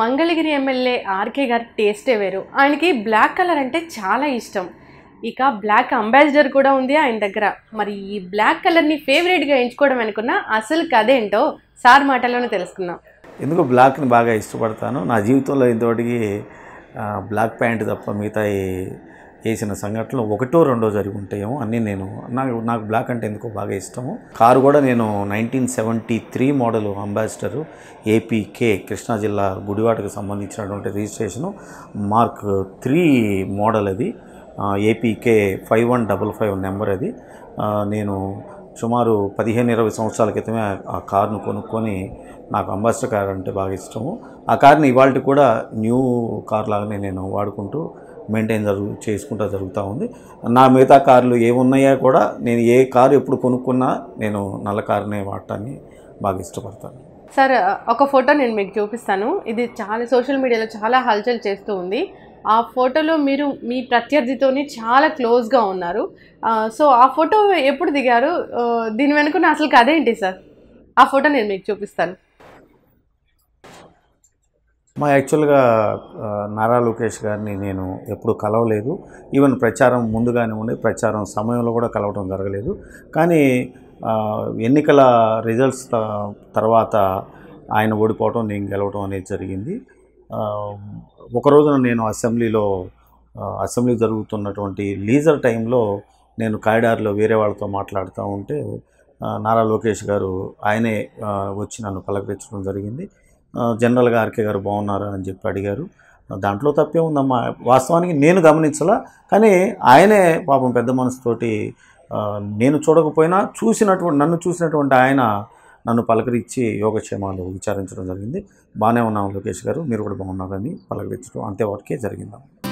Mangalagiri MLA RK గారి టేస్టే వేరు ఆయనకి బ్లాక్ కలర్ అంటే చాలా ఇష్టం ఇక బ్లాక్ అంబాసిడర్ కూడా ఉంది ఆయన దగ్గర మరి ఈ బ్లాక్ కలర్ని ఫేవరెట్గా ఎంచుకోవడం అనుకున్న అసలు కదేంటో సార్ మాటలోనే తెలుసుకుందాం ఎందుకు బ్లాక్ని బాగా ఇష్టపడతాను నా జీవితంలో ఇంతవరకు బ్లాక్ ప్యాంట్ తప్ప మిగతా వేసిన సంఘటనలు ఒకటో రెండో జరిగి ఉంటాయేమో అన్నీ నేను నాకు నాకు బ్లాక్ అంటే ఎందుకో బాగా ఇష్టము కారు కూడా నేను nineteen seventy three model Ambassador APK Krishna జిల్లా గుడివాటకు సంబంధించినటువంటి రిజిస్ట్రేషను మార్క్ త్రీ మోడల్ అది APK five one double five number అది నేను సుమారు పదిహేను ఇరవై సంవత్సరాల క్రితమే ఆ కార్ను కొనుక్కొని నాకు అంబాసిడర్ కార్ అంటే బాగా ఇష్టము ఆ కార్ని ఇవాళ కూడా న్యూ కార్ లాగానే నేను వాడుకుంటూ మెయింటైన్ జరుగు చేసుకుంటూ జరుగుతూ ఉంది నా మిగతా కార్లు ఏమున్నాయో కూడా నేను ఏ కారు ఎప్పుడు కొనుక్కున్నా నేను నల్ల కారునే వాడటాన్ని బాగా ఇష్టపడతాను సార్ ఒక ఫోటో నేను మీకు చూపిస్తాను ఇది చాలా సోషల్ మీడియాలో చాలా హల్చల్ చేస్తూ ఉంది ఆ ఫోటోలో మీరు మీ ప్రత్యర్థితోని చాలా క్లోజ్గా ఉన్నారు సో ఆ ఫోటో ఎప్పుడు దిగారు దీని వెనుక అసలు ఏంటి సార్ ఆ ఫోటో నేను మీకు చూపిస్తాను మా యాక్చువల్గా నారా లోకేష్ గారిని నేను ఎప్పుడు కలవలేదు ఈవెన్ ప్రచారం ముందుగానే ఉండి ప్రచారం సమయంలో కూడా కలవడం జరగలేదు కానీ ఎన్నికల రిజల్ట్స్ తర్వాత ఆయన ఓడిపోవటం నేను గెలవటం అనేది జరిగింది ఒకరోజున నేను అసెంబ్లీలో అసెంబ్లీ జరుగుతున్నటువంటి లీజర్ టైంలో నేను కారిడార్లో వేరే వాళ్ళతో మాట్లాడుతూ ఉంటే నారా లోకేష్ గారు ఆయనే వచ్చి నన్ను పలకరించడం జరిగింది జనరల్గా ఆర్కే గారు బాగున్నారు అని చెప్పి అడిగారు దాంట్లో తప్పే ఉందమ్మా వాస్తవానికి నేను గమనించలా కానీ ఆయనే పాపం పెద్ద మనసుతోటి నేను చూడకపోయినా చూసినటువంటి నన్ను చూసినటువంటి ఆయన నన్ను పలకరించి యోగక్షేమాలు విచారించడం జరిగింది బాగానే ఉన్నాం లోకేష్ గారు మీరు కూడా బాగున్నారని పలకరించడం అంతే వాటికే జరిగిందాం